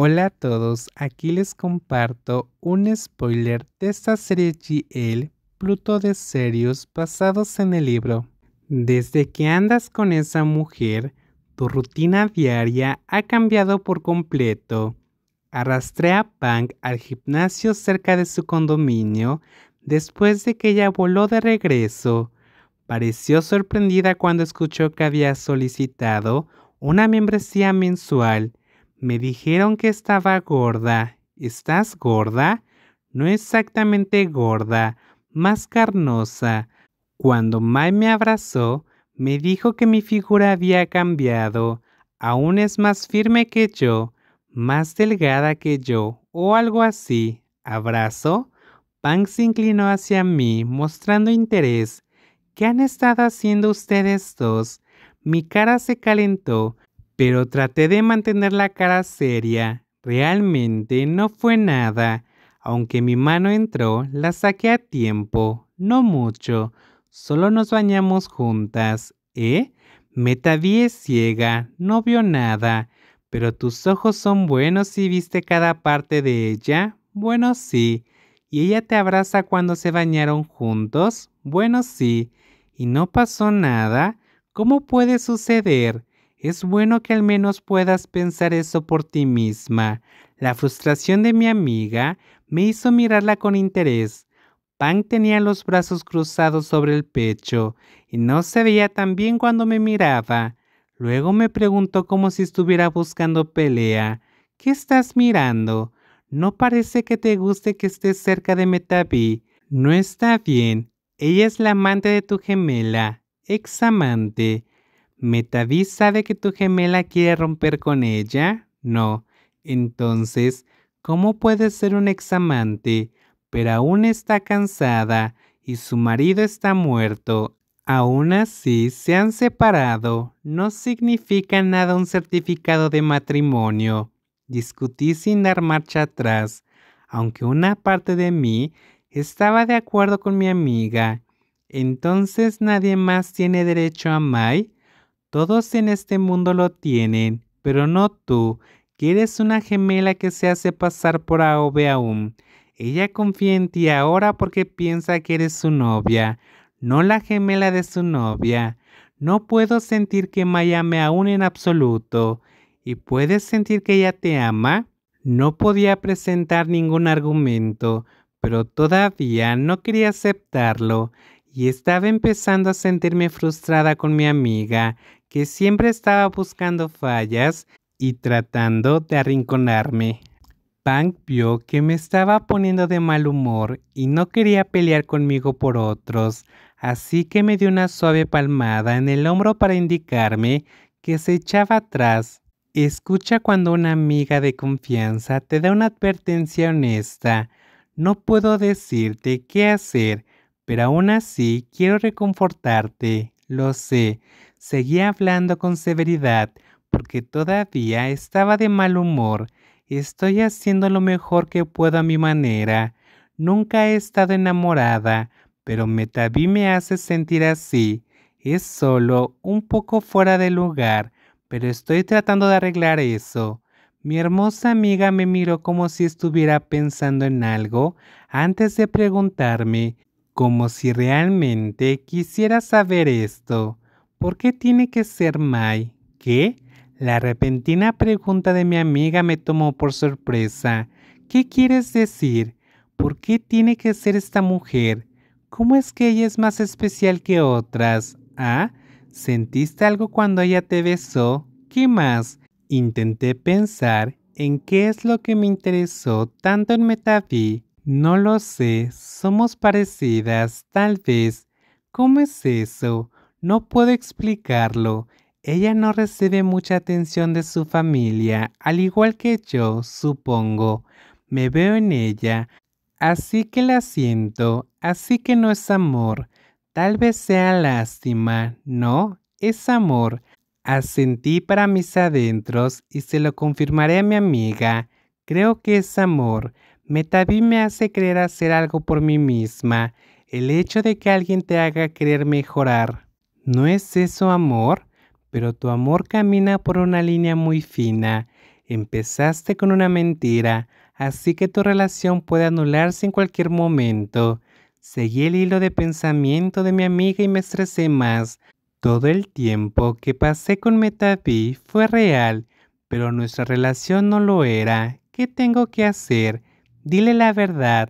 Hola a todos, aquí les comparto un spoiler de esta serie GL, Pluto de Serios basados en el libro. Desde que andas con esa mujer, tu rutina diaria ha cambiado por completo. Arrastré a Punk al gimnasio cerca de su condominio después de que ella voló de regreso. Pareció sorprendida cuando escuchó que había solicitado una membresía mensual me dijeron que estaba gorda. ¿Estás gorda? No exactamente gorda, más carnosa. Cuando Mai me abrazó, me dijo que mi figura había cambiado. Aún es más firme que yo, más delgada que yo, o algo así. ¿Abrazo? Pang se inclinó hacia mí, mostrando interés. ¿Qué han estado haciendo ustedes dos? Mi cara se calentó, pero traté de mantener la cara seria. Realmente no fue nada. Aunque mi mano entró, la saqué a tiempo, no mucho. Solo nos bañamos juntas, ¿eh? Meta es ciega, no vio nada, pero tus ojos son buenos y viste cada parte de ella. Bueno, sí. ¿Y ella te abraza cuando se bañaron juntos? Bueno, sí. ¿Y no pasó nada? ¿Cómo puede suceder? Es bueno que al menos puedas pensar eso por ti misma. La frustración de mi amiga me hizo mirarla con interés. Pang tenía los brazos cruzados sobre el pecho y no se veía tan bien cuando me miraba. Luego me preguntó como si estuviera buscando pelea. ¿Qué estás mirando? No parece que te guste que estés cerca de Metabi. No está bien. Ella es la amante de tu gemela, ex amante. Metadis sabe que tu gemela quiere romper con ella? No. Entonces, ¿cómo puede ser un examante? Pero aún está cansada y su marido está muerto. Aún así, se han separado. No significa nada un certificado de matrimonio. Discutí sin dar marcha atrás, aunque una parte de mí estaba de acuerdo con mi amiga. Entonces nadie más tiene derecho a Mai. Todos en este mundo lo tienen, pero no tú, que eres una gemela que se hace pasar por Aobe aún. Ella confía en ti ahora porque piensa que eres su novia, no la gemela de su novia. No puedo sentir que Maya me aún en absoluto. ¿Y puedes sentir que ella te ama? No podía presentar ningún argumento, pero todavía no quería aceptarlo y estaba empezando a sentirme frustrada con mi amiga que siempre estaba buscando fallas y tratando de arrinconarme. Punk vio que me estaba poniendo de mal humor y no quería pelear conmigo por otros, así que me dio una suave palmada en el hombro para indicarme que se echaba atrás. Escucha cuando una amiga de confianza te da una advertencia honesta. No puedo decirte qué hacer, pero aún así quiero reconfortarte. Lo sé, seguía hablando con severidad porque todavía estaba de mal humor. Estoy haciendo lo mejor que puedo a mi manera. Nunca he estado enamorada, pero Metaví me hace sentir así. Es solo un poco fuera de lugar, pero estoy tratando de arreglar eso. Mi hermosa amiga me miró como si estuviera pensando en algo antes de preguntarme, como si realmente quisiera saber esto. ¿Por qué tiene que ser Mai? ¿Qué? La repentina pregunta de mi amiga me tomó por sorpresa. ¿Qué quieres decir? ¿Por qué tiene que ser esta mujer? ¿Cómo es que ella es más especial que otras? ¿Ah? ¿Sentiste algo cuando ella te besó? ¿Qué más? Intenté pensar en qué es lo que me interesó tanto en Metafi? No lo sé, somos parecidas, tal vez. ¿Cómo es eso? No puedo explicarlo. Ella no recibe mucha atención de su familia, al igual que yo, supongo. Me veo en ella, así que la siento, así que no es amor. Tal vez sea lástima, ¿no? Es amor. Asentí para mis adentros y se lo confirmaré a mi amiga. Creo que es amor. Metaví me hace creer hacer algo por mí misma, el hecho de que alguien te haga querer mejorar. ¿No es eso amor? Pero tu amor camina por una línea muy fina. Empezaste con una mentira, así que tu relación puede anularse en cualquier momento. Seguí el hilo de pensamiento de mi amiga y me estresé más. Todo el tiempo que pasé con Metapi fue real, pero nuestra relación no lo era. ¿Qué tengo que hacer? Dile la verdad.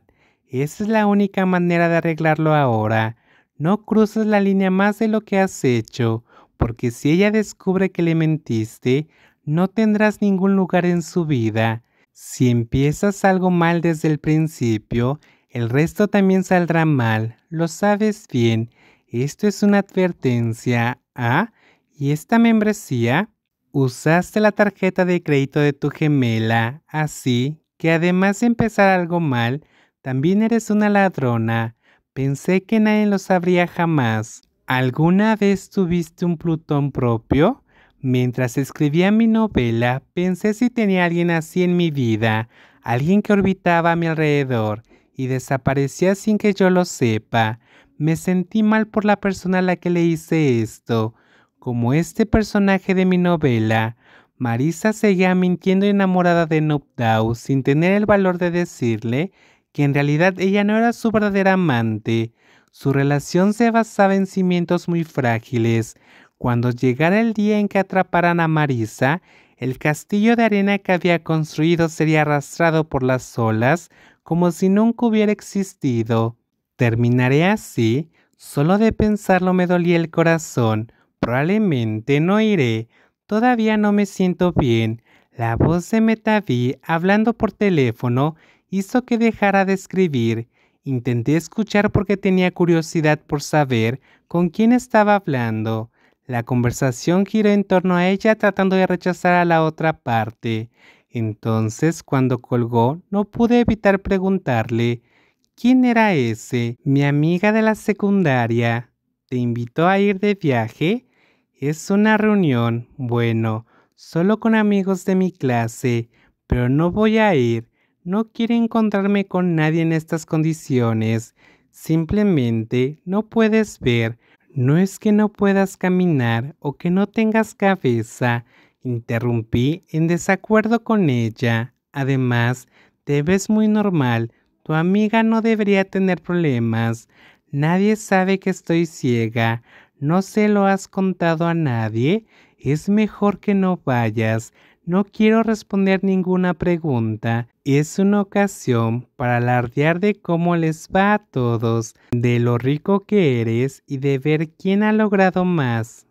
Esa es la única manera de arreglarlo ahora. No cruces la línea más de lo que has hecho, porque si ella descubre que le mentiste, no tendrás ningún lugar en su vida. Si empiezas algo mal desde el principio, el resto también saldrá mal, lo sabes bien. Esto es una advertencia. ¿Ah? ¿Y esta membresía? Usaste la tarjeta de crédito de tu gemela, así que además de empezar algo mal, también eres una ladrona. Pensé que nadie lo sabría jamás. ¿Alguna vez tuviste un Plutón propio? Mientras escribía mi novela, pensé si tenía alguien así en mi vida, alguien que orbitaba a mi alrededor y desaparecía sin que yo lo sepa. Me sentí mal por la persona a la que le hice esto. Como este personaje de mi novela, Marisa seguía mintiendo enamorada de Nuptau sin tener el valor de decirle en realidad ella no era su verdadera amante. Su relación se basaba en cimientos muy frágiles. Cuando llegara el día en que atraparan a Marisa, el castillo de arena que había construido sería arrastrado por las olas como si nunca hubiera existido. Terminaré así, solo de pensarlo me dolía el corazón. Probablemente no iré. Todavía no me siento bien. La voz de Metaví hablando por teléfono hizo que dejara de escribir. Intenté escuchar porque tenía curiosidad por saber con quién estaba hablando. La conversación giró en torno a ella tratando de rechazar a la otra parte. Entonces, cuando colgó, no pude evitar preguntarle, ¿quién era ese? Mi amiga de la secundaria. ¿Te invitó a ir de viaje? Es una reunión, bueno, solo con amigos de mi clase, pero no voy a ir no quiere encontrarme con nadie en estas condiciones. Simplemente no puedes ver. No es que no puedas caminar o que no tengas cabeza. Interrumpí en desacuerdo con ella. Además, te ves muy normal. Tu amiga no debería tener problemas. Nadie sabe que estoy ciega. ¿No se lo has contado a nadie? Es mejor que no vayas. No quiero responder ninguna pregunta. Es una ocasión para alardear de cómo les va a todos, de lo rico que eres y de ver quién ha logrado más.